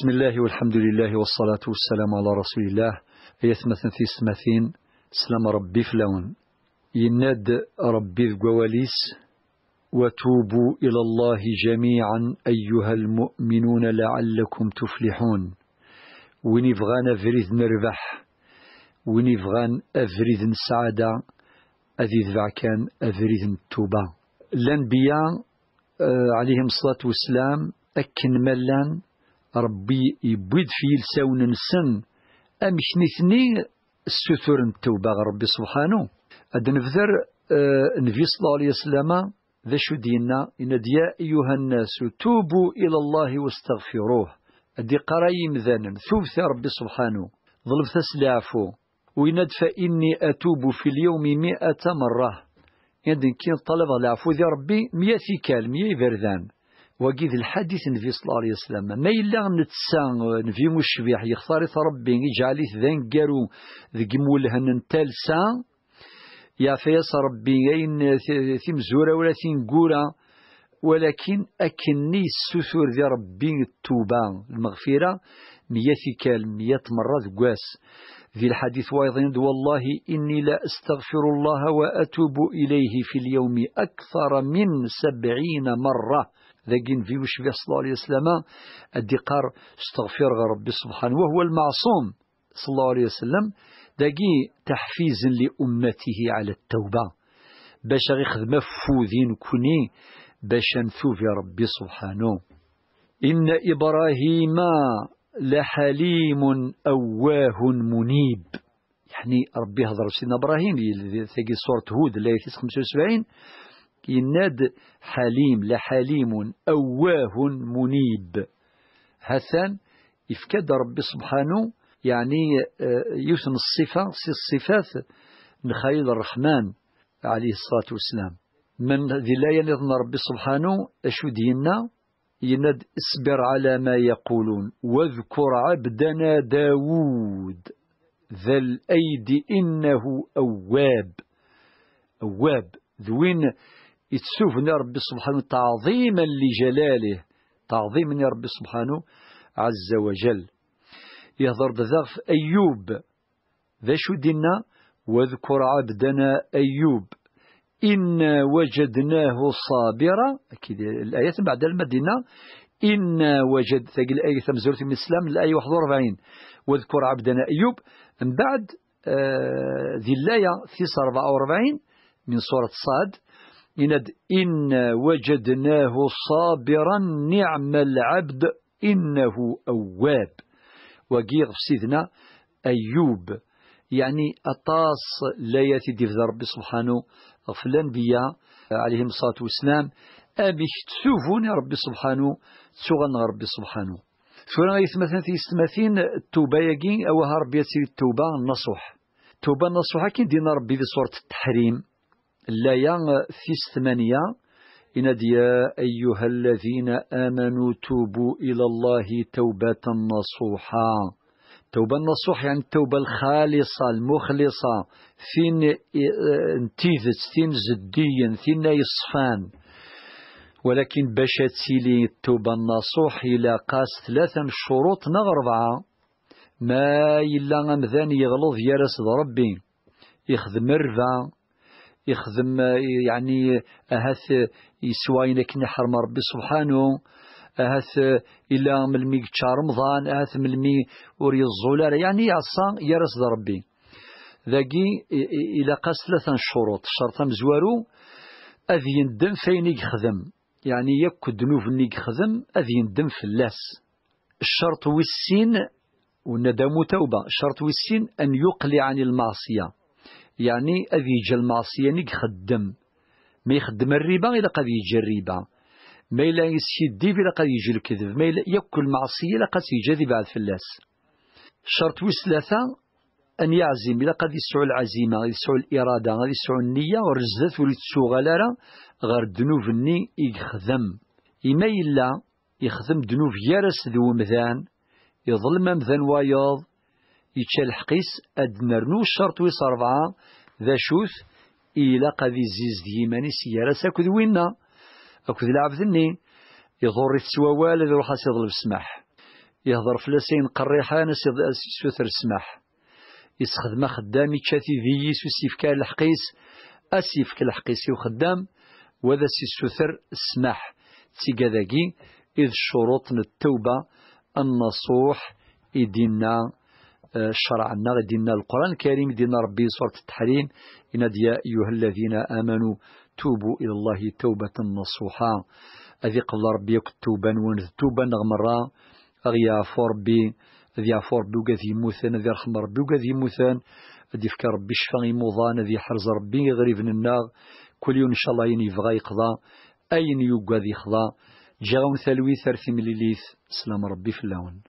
بسم الله والحمد لله والصلاة والسلام على رسول الله يثمثن في سمثين سلام ربي فلون يناد ربي ذقواليس وتوبوا إلى الله جميعا أيها المؤمنون لعلكم تفلحون ونفغان أفريد نربح ونفغان أفريد سعادة أذي ذبع كان أفريد التوبة الأنبياء آه، عليهم الصلاة والسلام أكن ملان ربي يبيد في لساون نسن أمش نثني السثور التوبة ربي سبحانه أد نفذر أه نبي صلى الله عليه وسلم ذا شو دينا إن يا أيها الناس توبوا إلى الله واستغفروه أدي قرايم ذانا ثبت ربي سبحانه ظلم تسلعفو ويند فإني أتوب في اليوم مئة مرة يدن كي طلب العفو ذي ربي مئة كال مئة بردان وكيد الحديث النبي صلى الله عليه وسلم ما إلا نتسان نفي مشبيح يختار ربي يجعلي ذن قارو ذق مولهن تالسان يا فيس ربي ثم زورة ولا قورة ولكن أكني السثور ذي ربي التوبة المغفرة مية سكال مية مرة ذقاس ذي الحديث وايضين والله إني لا أستغفر الله وأتوب إليه في اليوم أكثر من سبعين مرة ذاكين في وش صلى الله عليه وسلم الدقار استغفر ربي سبحانه وهو المعصوم صلى الله عليه وسلم داكي تحفيز لأمته على التوبة باش غيخذ فوذين كوني باش نثوب ربي سبحانه إن إبراهيم لحليم أواه منيب يعني ربي هضر سيدنا إبراهيم اللي تلاقي سورة هود اللي 75 يناد حليم لحليم أواه منيب حسن يفكد ربي سبحانه يعني آه، يوسم الصفة سي الصفات نخيل الرحمن عليه الصلاة والسلام من ذي لا ينظن ربي سبحانه أشو دينا يند اصبر على ما يقولون واذكر عبدنا داود ذا الأيد إنه أواب أواب ذوين يتسوفن ربي سبحانه تعظيما لجلاله تعظيما يا سبحانه عز وجل يهضر ذغف أيوب ذا شو دينا واذكر عبدنا أيوب إنا وجدناه صابرا أكيد الآية بعد المدينة إنا وجد ثقل الآية تمزورة من الإسلام الآية 41 واذكر عبدنا أيوب من بعد آه، ذي الآية 44 من سورة صاد إنا إنا وجدناه صابرا نعم العبد إنه أواب وقيغ سيدنا أيوب يعني أطاس لا يأتي في ربي سبحانه في الأنبياء عليهم الصلاة والسلام أبيك تسوفون يا ربي سبحانه تشوغن ربي سبحانه شورا غيث مثلا في استماثين التوبة يقين أوها ربي يسير التوبة النصوح التوبة النصوحة كي دينا ربي في صورة التحريم لا في استمانية إن يا أيها الذين آمنوا توبوا إلى الله توبة نصوحا التوبة النصوح يعني التوبة الخالصة المخلصة فين انتيذت آه، فين زديا فين يصفان ولكن باش تسيلي التوبة النصوح إلى قاس ثلاثة شروط نغربعة ما إلا غمذان يغلظ يرس ربي يخدم الربا يخدم آه، يعني أهث يسوى إنك نحرم ربي سبحانه اهات الا ملمي رمضان من ملمي أوري الزولار يعني يعصى يرس ربي ذاكي الى قاس ثلاثة شروط شرطا مزوارو اذ يندم فين يخدم يعني يك الذنوب اللي يخدم اذ يندم فلاس الشرط والسين والندم توبة الشرط والسين أن يقلع عن المعصية يعني أذي يجي المعصية نك خدم ما يخدم الربا إلا قد يجي الربا ما إلا يسيدي بلا قد يجي الكذب ما إلا يأكل معصية لقد يجذي بعد فلاس شرط ويس ثلاثة أن يعزم إلا قد يسعو العزيمة يسعو الإرادة يسعو النية ورزت ولتسو تسوغ غير دنوف الني يخدم إما إلا يخدم دنوف يرس ذو مذان يظلم مذان ويض يتشال حقيس أدنرنو شرط ويس أربعة ذا شوث إلا قد يزيز ديماني سيارة ذوينا وينا أكد ذني يضر السوال اللي يروح يضرب السماح يهضر فلاسين قريحان سوثر السماح يستخدم خدامي تشاتي ذيس وسيف كان الحقيس اسيف كان الحقيس وخدام وذا سي سوثر السماح تيكاداكي إذ شروط التوبة النصوح يدينا آه، شرعنا دينا القرآن الكريم دينا ربي سورة التحريم إن يا أيها الذين آمنوا توبوا إلى الله توبة نصوحة أذي قل ربي توبا ونذ توبا نغمرة أغيا فوربي ربي ذي يعفو ربي موثان ذي رحم ربي ذي موثان ذي فكر ربي شفاني موضان ذي حرز ربي غريب النار كل يوم إن شاء الله يني يبغى يقضى أين يوقى ذي خضى جاون ثلوي ثرثي مليليث سلام ربي في اللون